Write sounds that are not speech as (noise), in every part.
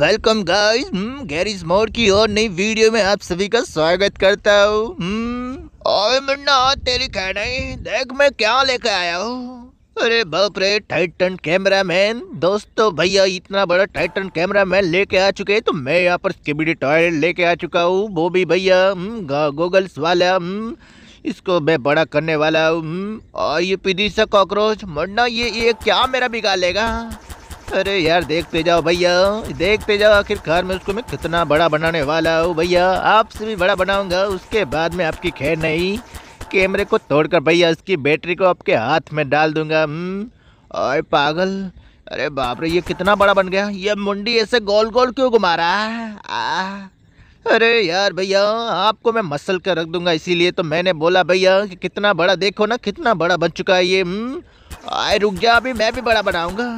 Welcome guys garage मोर की और नई वीडियो में आप सभी का स्वागत करता हूँ hmm, ओए मुन्ना तेरी कहनाई देख मैं क्या लेकर आया हूँ अरे बाप रे टाइटन कैमरामैन दोस्तों भैया इतना बड़ा टाइटन कैमरामैन लेके आ चुके तो मैं यहाँ पर स्किबिडी टॉयलेट लेके आ चुका हूँ वो भी भैया hmm, गोगल्स वाला hmm, इसको मैं बड़ा करने वाला हूँ और ये पिदीसा कॉकरोच मरना ये ये क्या मेरा बिगाड़ेगा अरे यार देखते जाओ भैया देखते जाओ आखिरकार में उसको मैं कितना बड़ा बनाने वाला हूँ भैया आपसे भी बड़ा बनाऊंगा उसके बाद में आपकी खैर नहीं कैमरे को तोड़कर भैया उसकी बैटरी को आपके हाथ में डाल दूंगा अरे हम्म? पागल अरे बाप रे ये कितना बड़ा बन गया ये मुंडी ऐसे गोल गोल क्यों घुमा रहा है अरे यार भैया आपको मैं मसल कर रख दूंगा इसीलिए तो मैंने बोला भैया कि कितना बड़ा देखो ना कितना बड़ा बन चुका है ये हम्म? आए रुक जा अभी मैं भी बड़ा बनाऊंगा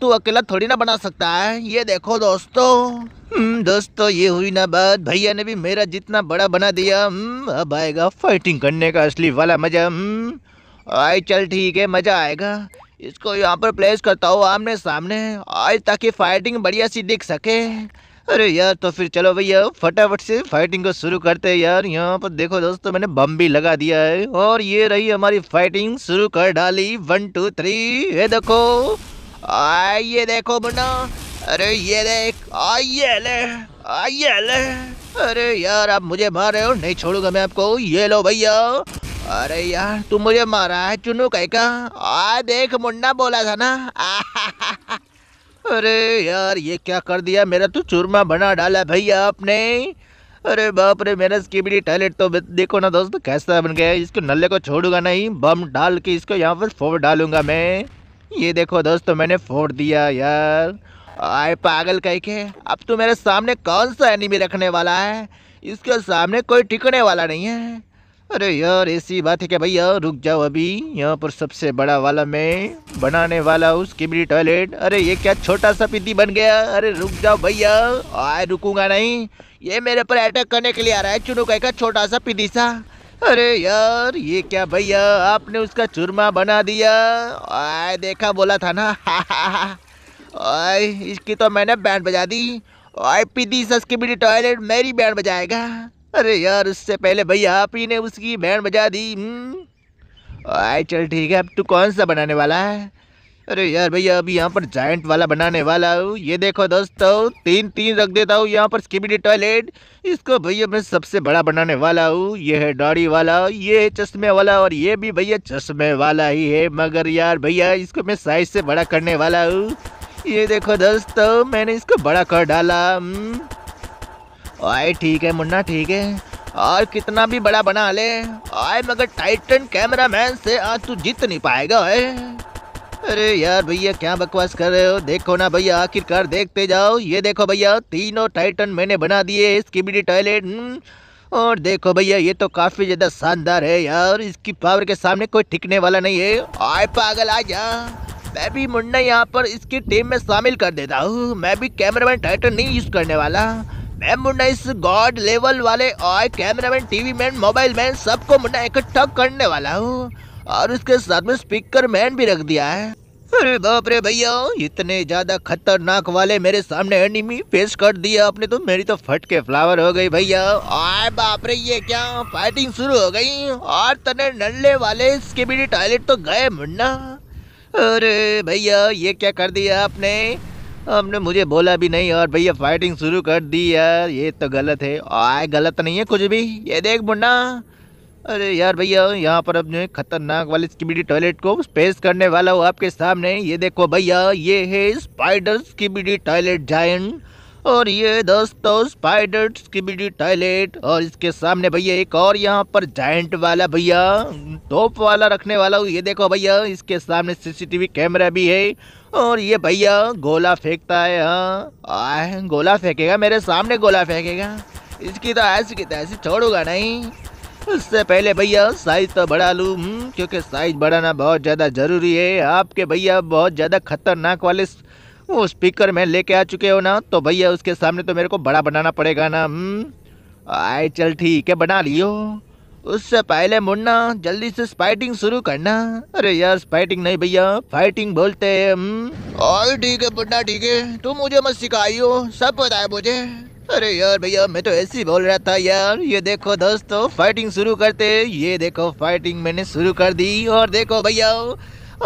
तू अकेला थोड़ी ना बना सकता है ये देखो दोस्तों हम्म, दोस्तों ये हुई ना बात भैया ने भी मेरा जितना बड़ा बना दिया हम्म, अब आएगा फाइटिंग करने का असली वाला मजा हम्म, आई चल ठीक है मज़ा आएगा इसको यहाँ पर प्लेस करता हूँ आमने सामने आज ताकि फाइटिंग बढ़िया सी दिख सके अरे यार तो फिर चलो भैया फटाफट से फाइटिंग को शुरू करते हैं यार यहाँ पर देखो दोस्तों मैंने बम भी लगा दिया है और ये रही हमारी फाइटिंग शुरू कर डाली वन टू थ्री ये देखो आइए देखो मुन्ना अरे ये देख आइए ले आइए ले अरे यार आप मुझे मार रहे हो नहीं छोड़ूंगा मैं आपको ये लो भैया अरे यार तू मुझे मारा है चुनू कह का आ देख मुन्ना बोला था ना (laughs) अरे यार ये क्या कर दिया मेरा तो चूरमा बना डाला भैया आपने अरे बाप रे मेरा बड़ी टॉयलेट तो देखो ना दोस्त कैसा बन गया इसको नल्ले को छोड़ूंगा नहीं बम डाल के इसको यहाँ पर फोड़ डालूंगा मैं ये देखो दोस्तों मैंने फोड़ दिया यार आए पागल कह के अब तो मेरे सामने कौन सा एनिमी रखने वाला है इसके सामने कोई टिकने वाला नहीं है अरे यार ऐसी बात है कि भैया रुक जाओ अभी यहाँ पर सबसे बड़ा वाला मैं बनाने वाला उसकी मेरी टॉयलेट अरे ये क्या छोटा सा पिद्दी बन गया अरे रुक जाओ भैया आए रुकूंगा नहीं ये मेरे पर अटैक करने के लिए आ रहा है चुनू का छोटा सा पिद्दी सा अरे यार ये क्या भैया आपने उसका चूरमा बना दिया आय देखा बोला था ना (laughs) आय इसकी तो मैंने बैंड बजा दी आय दी सस की बड़ी टॉयलेट मेरी बैंड बजाएगा अरे यार उससे पहले भैया आप ही ने उसकी बैंड बजा दी हम्म। आय चल ठीक है अब तू कौन सा बनाने वाला है अरे यार भैया अभी यहाँ पर जाइंट वाला बनाने वाला हूँ ये देखो दोस्तों तीन तीन रख देता हूँ यहाँ पर स्किबिडी टॉयलेट इसको भैया मैं सबसे बड़ा बनाने वाला हूँ ये है दाढ़ी वाला ये है चश्मे वाला और ये भी भैया चश्मे वाला ही है मगर यार भैया इसको मैं साइज से बड़ा करने वाला हूँ ये देखो दोस्तों मैंने इसको बड़ा कर डाला हम्म। आए ठीक है मुन्ना ठीक है और कितना भी बड़ा बना ले आए मगर टाइटन कैमरामैन से आज तू जीत नहीं पाएगा है अरे यार भैया क्या बकवास कर रहे हो देखो ना भैया आखिरकार देखते जाओ ये देखो भैया तीनों टाइटन मैंने बना दिए इसकी स्कीबीडी टॉयलेट हम्म। और देखो भैया ये तो काफी ज्यादा शानदार है यार इसकी पावर के सामने कोई टिकने वाला नहीं है आए पागल आ जा मैं भी मुन्ना यहाँ पर इसकी टीम में शामिल कर देता हूँ मैं भी कैमरामैन टाइटन नहीं यूज करने वाला मैं मुन्ना इस गॉड लेवल वाले और cameraman TV man mobile man सबको मुन्ना इकट्ठा करने वाला हूँ और उसके साथ में स्पीकर मैन भी रख दिया है अरे बाप रे भैया इतने ज्यादा खतरनाक वाले मेरे सामने एनिमी पेश कर दिया आपने तो मेरी तो फट के फ्लावर हो गई भैया आए बाप रे ये क्या फाइटिंग शुरू हो गई और तने नल्ले वाले इसके भी टॉयलेट तो गए मुन्ना अरे भैया ये क्या कर दिया आपने आपने मुझे बोला भी नहीं और भैया फाइटिंग शुरू कर दी यार ये तो गलत है आए गलत नहीं है कुछ भी ये देख मुन्ना अरे यार भैया यहाँ पर अब जो खतरनाक वाले स्कीबीडी टॉयलेट को स्पेस करने वाला हूँ आपके सामने ये देखो भैया ये है स्पाइडर स्कीबीडी टॉयलेट जायंट और ये दोस्तों स्पाइडर स्कीबीडी टॉयलेट और इसके सामने भैया एक और यहाँ पर जायंट वाला भैया टोप वाला रखने वाला हूँ ये देखो भैया इसके सामने सीसीटीवी कैमरा भी है और ये भैया गोला फेंकता है हाँ गोला फेंकेगा मेरे सामने गोला फेंकेगा इसकी तो ऐसी की तैसी छोड़ूगा नहीं उससे पहले भैया साइज तो बढ़ा लू हम्म, क्योंकि साइज बढ़ाना बहुत ज़्यादा ज़रूरी है आपके भैया बहुत ज़्यादा खतरनाक वाले वो स्पीकर में लेके आ चुके हो ना तो भैया उसके सामने तो मेरे को बड़ा बनाना पड़ेगा ना हम्म आए चल ठीक है बना लियो उससे पहले मुन्ना जल्दी से स्पाइटिंग शुरू करना अरे यार स्पाइटिंग नहीं भैया फाइटिंग बोलते हैं हम्म। और ठीक है मुन्ना ठीक है तुम मुझे मत सिखाइयो सब बताए मुझे अरे यार भैया मैं तो ऐसे ही बोल रहा था यार ये देखो दोस्तों फाइटिंग शुरू करते ये देखो फाइटिंग मैंने शुरू कर दी और देखो भैया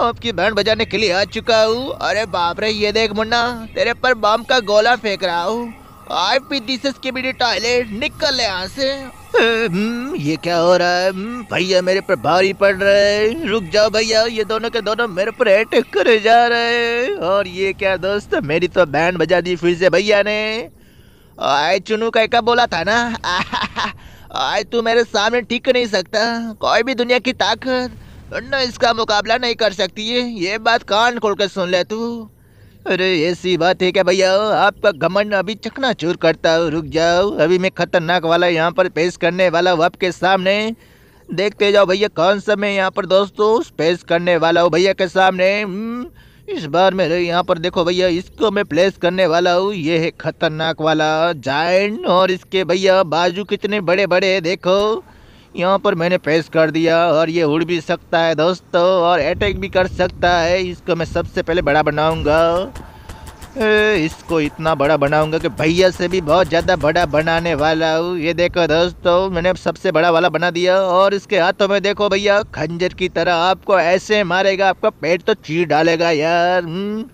आपकी बैंड बजाने के लिए आ चुका हूँ अरे बाप रे ये देख मुन्ना तेरे पर बम का गोला फेंक रहा हूँ आई पी दिस के बीडी टॉयलेट निकल यहाँ से हम्म, ये क्या हो रहा है हम्म, भैया मेरे पर भारी पड़ रहे है रुक जाओ भैया ये दोनों के दोनों मेरे पर अटैक करे जा रहे और ये क्या दोस्त मेरी तो बैंड बजा दी फिर से भैया ने आए चुनू का बोला था ना (laughs) आए तू मेरे सामने टिक नहीं सकता कोई भी दुनिया की ताकत न इसका मुकाबला नहीं कर सकती है ये बात कान खोल कर सुन ले तू अरे ऐसी बात है क्या भैया आपका घमंड अभी चकना चूर करता हूँ रुक जाओ अभी मैं खतरनाक वाला यहाँ पर पेश करने वाला हूँ आपके सामने देखते जाओ भैया कौन सा मैं यहाँ पर दोस्तों पेश करने वाला हूँ भैया के सामने हम्म, इस बार मेरे यहाँ पर देखो भैया इसको मैं प्लेस करने वाला हूँ ये है खतरनाक वाला जाइंट और इसके भैया बाजू कितने बड़े बड़े देखो यहाँ पर मैंने प्लेस कर दिया और ये उड़ भी सकता है दोस्तों और अटैक भी कर सकता है इसको मैं सबसे पहले बड़ा बनाऊंगा ए, इसको इतना बड़ा बनाऊंगा कि भैया से भी बहुत ज़्यादा बड़ा बनाने वाला हूँ ये देखो दोस्तों मैंने सबसे बड़ा वाला बना दिया और इसके हाथों में देखो भैया खंजर की तरह आपको ऐसे मारेगा आपका पेट तो चीर डालेगा यार हम्म,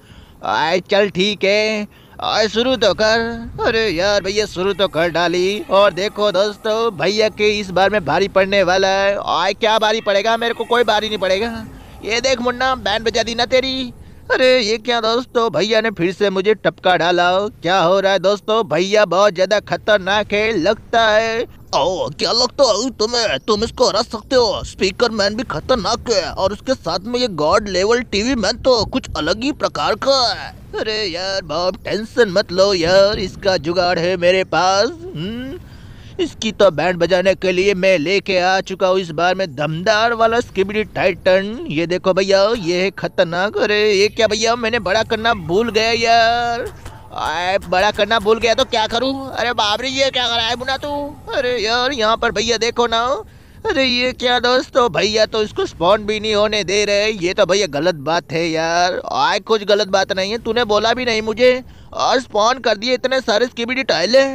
आए चल ठीक है आए शुरू तो कर अरे यार भैया शुरू तो कर डाली और देखो दोस्तों भैया के इस बार में भारी पड़ने वाला है आए क्या भारी पड़ेगा मेरे को कोई भारी नहीं पड़ेगा ये देख मुन्ना बैंड बजा दी ना तेरी अरे ये क्या दोस्तों भैया ने फिर से मुझे टपका डाला क्या हो रहा है दोस्तों भैया बहुत ज्यादा खतरनाक है लगता है ओ क्या लगता है तुम्हें तुम इसको हरा सकते हो स्पीकर मैन भी खतरनाक है और उसके साथ में ये गॉड लेवल टीवी मैन तो कुछ अलग ही प्रकार का है अरे यार बाप टेंशन मत लो यार इसका जुगाड़ है मेरे पास हुँ? हम्म, इसकी तो बैंड बजाने के लिए मैं लेके आ चुका हूँ इस बार में दमदार वाला स्किबिडी टाइटन ये देखो भैया ये है खतरनाक अरे ये क्या भैया मैंने बड़ा करना भूल गया यार आए बड़ा करना भूल गया तो क्या करूँ अरे बाबरी ये क्या करा है बुना तू अरे यार यहाँ पर भैया देखो ना अरे ये क्या दोस्तों भैया तो इसको स्पॉन भी नहीं होने दे रहे ये तो भैया गलत बात है यार आए कुछ गलत बात नहीं है तूने बोला भी नहीं मुझे और स्पॉन कर दिए इतने सारे स्किबिडी है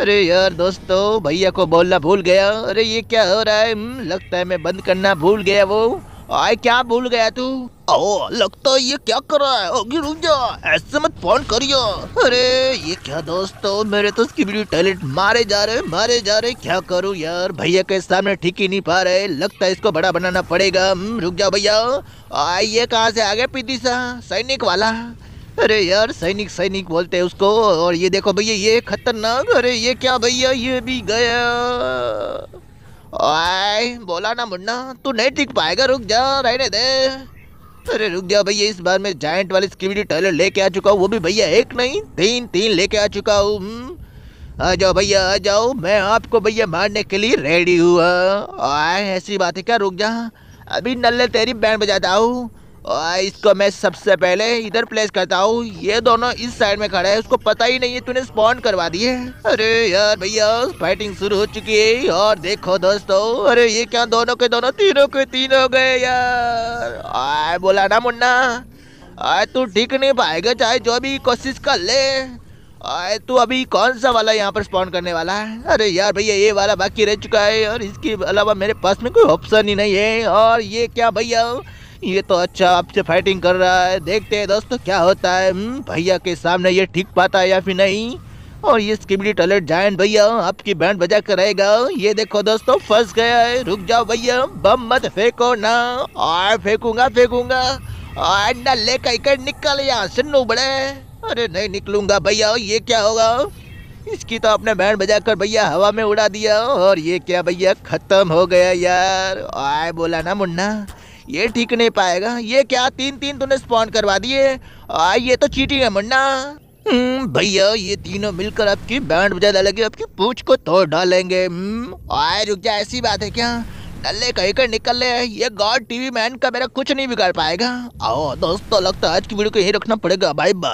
अरे यार दोस्तों भैया को बोलना भूल गया अरे ये क्या हो रहा है हम्म, लगता है मैं बंद करना भूल गया वो आए क्या भूल गया तू ओ लगता है ये क्या कर रहा है रुक जा ऐसे मत फोन करियो अरे ये क्या दोस्तों मेरे तो उसकी वीडियो टैलेंट मारे जा रहे मारे जा रहे क्या करूँ यार भैया के सामने ठीक ही नहीं पा रहे लगता है इसको बड़ा बनाना पड़ेगा हम्म, रुक जा भैया आइए कहाँ से आ गया पीती सा सैनिक वाला अरे यार सैनिक सैनिक बोलते हैं उसको और ये देखो भैया ये खतरनाक अरे ये क्या भैया ये भी गया आए बोला ना मुन्ना तू नहीं टिक पाएगा रुक जा रहने दे अरे रुक जा भैया इस बार मैं जाइंट वाली सिक्योरिटी टॉयलेट लेके आ चुका हूँ वो भी भैया एक नहीं तीन तीन लेके आ चुका हूँ हम्म। आ जाओ भैया आ जाओ मैं आपको भैया मारने के लिए रेडी हुआ आए ऐसी बात है क्या रुक जा अभी नल्ले तेरी बैंड बजाता हूँ इसको मैं सबसे पहले इधर प्लेस करता हूँ ये दोनों इस साइड में खड़ा है उसको पता ही नहीं है तूने स्पॉन करवा दिए अरे यार भैया फाइटिंग शुरू हो चुकी है और देखो दोस्तों अरे ये क्या दोनों के दोनों तीनों के तीन हो गए यार आए बोला ना मुन्ना आए तू ठीक नहीं पाएगा चाहे जो भी कोशिश कर ले आए तू अभी कौन सा वाला यहाँ पर स्पॉन करने वाला है अरे यार भैया ये वाला बाकी रह चुका है और इसके अलावा मेरे पास में कोई ऑप्शन ही नहीं है और ये क्या भैया ये तो अच्छा आपसे फाइटिंग कर रहा है देखते हैं दोस्तों क्या होता है हम्म, भैया के सामने ये ठीक पाता है या फिर नहीं और ये स्किबली टॉयलेट जायंट भैया आपकी बैंड बजा कर रहेगा ये देखो दोस्तों फंस गया है रुक जाओ भैया बम मत फेंको ना और फेंकूंगा फेंकूंगा अंडा लेकर इकड़ निकल यहाँ सुनो बड़े अरे नहीं निकलूंगा भैया ये क्या होगा इसकी तो आपने बैंड बजा कर भैया हवा में उड़ा दिया और ये क्या भैया ख़त्म हो गया यार आए बोला ना मुन्ना ये ठीक नहीं पाएगा ये क्या तीन तीन तूने स्पॉन करवा दिए ये तो चीटिंग है मुन्ना हम्म, भैया ये तीनों मिलकर आपकी बैंड बजा डालेंगे आपकी पूछ को तोड़ डालेंगे हम्म, आए रुक जा ऐसी बात है क्या नल्ले कहीं कर निकल ले ये गॉड टीवी मैन का मेरा कुछ नहीं बिगाड़ पाएगा आओ दोस्तों लगता है आज की वीडियो को यही रखना पड़ेगा बाय बाय